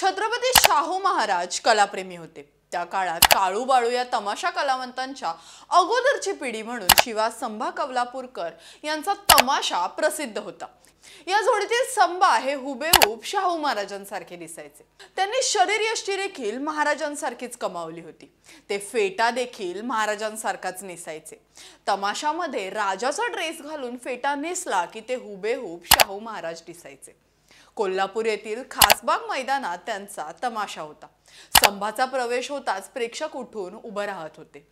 छत्रपती शाहू महाराज कलाप्रेमी होते त्या काळात काळूबाळू या तमाशा कलावंतांच्या अगोदरची पिढी म्हणून शिवा संभा कवलापूरकर यांचा तमाशा प्रसिद्ध होता या जोडीतील संभा हे हुबेहूब शाहू महाराजांसारखे दिसायचे त्यांनी शरीर यष्टी देखील महाराजांसारखीच कमावली होती ते फेटा देखील महाराजांसारखाच नेसायचे तमाशामध्ये राजाचा ड्रेस घालून फेटा नेसला की ते हुबेहूब शाहू महाराज दिसायचे कोल्हापूर येथील खासबाग मैदानात त्यांचा तमाशा होता स्तंभाचा प्रवेश होताच प्रेक्षक उठून उभं राहत होते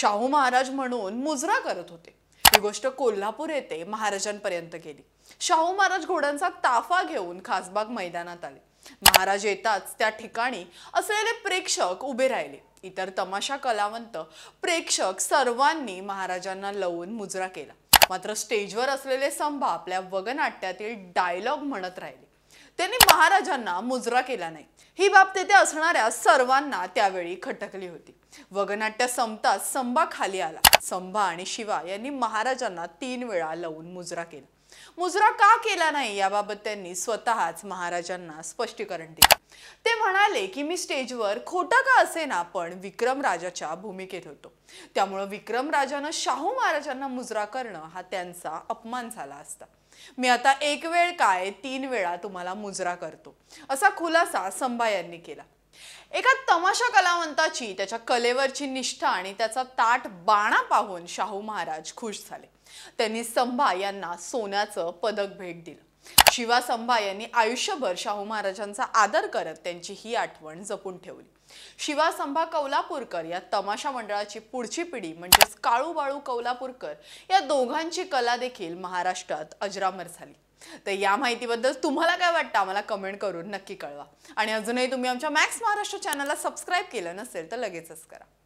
शाहू महाराज म्हणून मुजरा करत होते ही गोष्ट कोल्हापूर येथे महाराजांपर्यंत गेली शाहू महाराज घोड्यांचा ताफा घेऊन खासबाग मैदानात आले महाराज येताच त्या ठिकाणी असलेले प्रेक्षक उभे राहिले इतर तमाशा कलावंत प्रेक्षक सर्वांनी महाराजांना लवून मुजरा केला मात्र स्टेजवर असलेले संभा आपल्या वगनाट्यातील डायलॉग म्हणत राहिले त्यांनी महाराजांना मुजरा केला नाही ही बाब तेथे असणाऱ्या सर्वांना त्यावेळी खटकली होती वगनाट्य संपताच संभा खाली आला संभा आणि शिवा यांनी महाराजांना तीन वेळा लावून मुजरा केला मुजरा का केला नाही याबाबत त्यांनी स्वतःच महाराजांना स्पष्टीकरण दिले ते म्हणाले की मी स्टेजवर खोट का असेना पण विक्रम राजाच्या भूमिकेत होतो त्यामुळं विक्रम राजानं शाहू महाराजांना मुजरा करणं हा त्यांचा अपमान झाला असता मी आता एक वेळ काय तीन वेळा तुम्हाला मुजरा करतो असा खुलासा संभा यांनी केला एका तमाशा कलावंताची त्याच्या कलेवरची निष्ठा आणि त्याचा ताट बाणा पाहून शाहू महाराज खुश झाले त्यांनी संभा यांना सोन्याचं पदक भेट दिलं शिवा संभा यांनी आयुष्यभर शाहू महाराजांचा आदर करत त्यांची ही आठवण जपून ठेवली शिवा संभा कौलापूरकर या तमाशा मंडळाची पुढची पिढी म्हणजेच काळू बाळू कौलापूरकर या दोघांची कला देखील महाराष्ट्रात अजरामर झाली तर या माहितीबद्दल तुम्हाला काय वाटतं आम्हाला कमेंट करून नक्की कळवा आणि अजूनही तुम्ही आमच्या मॅक्स महाराष्ट्र चॅनलला सबस्क्राईब केलं नसेल तर लगेचच करा